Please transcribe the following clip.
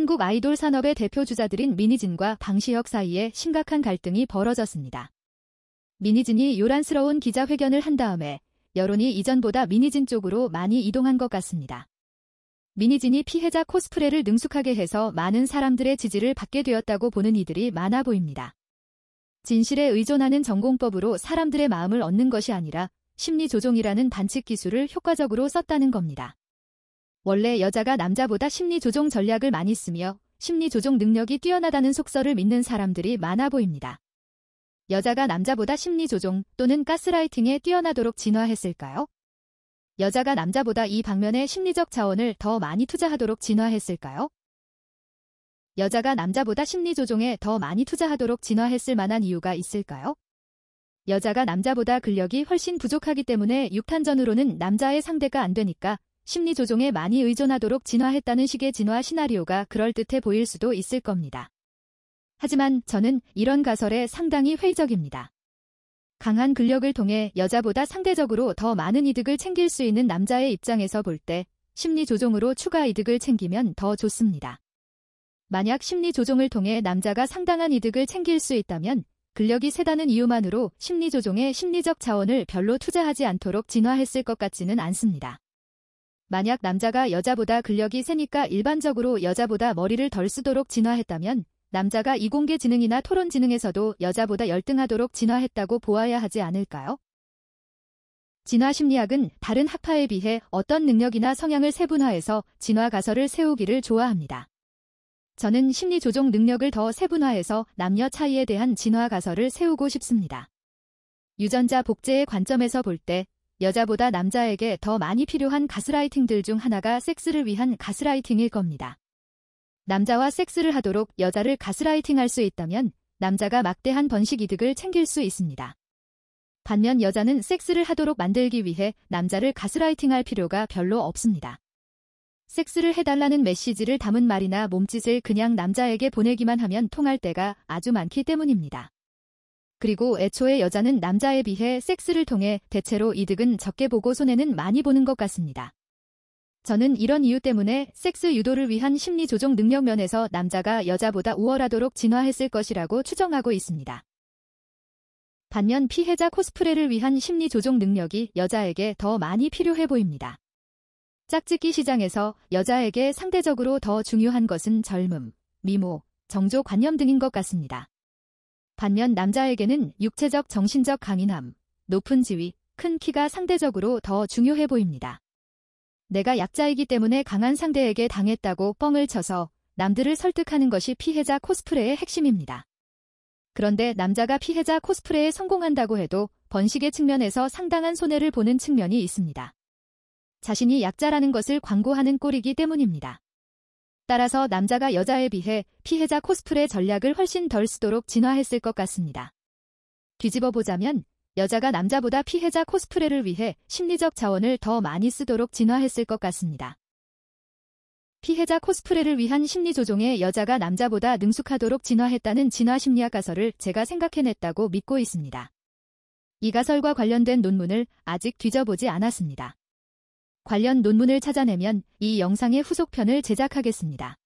한국 아이돌 산업의 대표 주자들인 미니진과 방시혁 사이에 심각한 갈등이 벌어졌습니다. 미니진이 요란스러운 기자회견을 한 다음에 여론이 이전보다 미니진 쪽으로 많이 이동한 것 같습니다. 미니진이 피해자 코스프레를 능숙하게 해서 많은 사람들의 지지를 받게 되었다고 보는 이들이 많아 보입니다. 진실에 의존하는 전공법으로 사람들의 마음을 얻는 것이 아니라 심리 조종이라는 반칙 기술을 효과적으로 썼다는 겁니다. 원래 여자가 남자보다 심리조종 전략을 많이 쓰며 심리조종 능력이 뛰어나다는 속설을 믿는 사람들이 많아 보입니다. 여자가 남자보다 심리조종 또는 가스라이팅에 뛰어나도록 진화했을까요? 여자가 남자보다 이 방면에 심리적 자원을 더 많이 투자하도록 진화했을까요? 여자가 남자보다 심리조종에 더 많이 투자하도록 진화했을 만한 이유가 있을까요? 여자가 남자보다 근력이 훨씬 부족하기 때문에 육탄전으로는 남자의 상대가 안 되니까 심리 조종에 많이 의존하도록 진화했다는 식의 진화 시나리오가 그럴듯해 보일 수도 있을 겁니다. 하지만 저는 이런 가설에 상당히 회의적입니다. 강한 근력을 통해 여자보다 상대적으로 더 많은 이득을 챙길 수 있는 남자의 입장에서 볼 때 심리 조종으로 추가 이득을 챙기면 더 좋습니다. 만약 심리 조종을 통해 남자가 상당한 이득을 챙길 수 있다면 근력이 세다는 이유만으로 심리 조종에 심리적 자원을 별로 투자하지 않도록 진화했을 것 같지는 않습니다. 만약 남자가 여자보다 근력이 세니까 일반적으로 여자보다 머리를 덜 쓰도록 진화했다면 남자가 이공계 지능이나 토론 지능에서도 여자보다 열등하도록 진화했다고 보아야 하지 않을까요? 진화 심리학은 다른 학파에 비해 어떤 능력이나 성향을 세분화해서 진화 가설을 세우기를 좋아합니다. 저는 심리 조종 능력을 더 세분화해서 남녀 차이에 대한 진화 가설을 세우고 싶습니다. 유전자 복제의 관점에서 볼때 여자보다 남자에게 더 많이 필요한 가스라이팅들 중 하나가 섹스를 위한 가스라이팅일 겁니다. 남자와 섹스를 하도록 여자를 가스라이팅할 수 있다면 남자가 막대한 번식 이득을 챙길 수 있습니다. 반면 여자는 섹스를 하도록 만들기 위해 남자를 가스라이팅할 필요가 별로 없습니다. 섹스를 해달라는 메시지를 담은 말이나 몸짓을 그냥 남자에게 보내기만 하면 통할 때가 아주 많기 때문입니다. 그리고 애초에 여자는 남자에 비해 섹스를 통해 대체로 이득은 적게 보고 손해는 많이 보는 것 같습니다. 저는 이런 이유 때문에 섹스 유도를 위한 심리 조종 능력 면에서 남자가 여자보다 우월하도록 진화했을 것이라고 추정하고 있습니다. 반면 피해자 코스프레를 위한 심리 조종 능력이 여자에게 더 많이 필요해 보입니다. 짝짓기 시장에서 여자에게 상대적으로 더 중요한 것은 젊음, 미모, 정조관념 등인 것 같습니다. 반면 남자에게는 육체적 정신적 강인함, 높은 지위, 큰 키가 상대적으로 더 중요해 보입니다. 내가 약자이기 때문에 강한 상대에게 당했다고 뻥을 쳐서 남들을 설득하는 것이 피해자 코스프레의 핵심입니다. 그런데 남자가 피해자 코스프레에 성공한다고 해도 번식의 측면에서 상당한 손해를 보는 측면이 있습니다. 자신이 약자라는 것을 광고하는 꼴이기 때문입니다. 따라서 남자가 여자에 비해 피해자 코스프레 전략을 훨씬 덜 쓰도록 진화했을 것 같습니다. 뒤집어 보자면 여자가 남자보다 피해자 코스프레를 위해 심리적 자원을 더 많이 쓰도록 진화했을 것 같습니다. 피해자 코스프레를 위한 심리 조종에 여자가 남자보다 능숙하도록 진화했다는 진화 심리학 가설을 제가 생각해냈다고 믿고 있습니다. 이 가설과 관련된 논문을 아직 뒤져보지 않았습니다. 관련 논문을 찾아내면 이 영상의 후속편을 제작하겠습니다.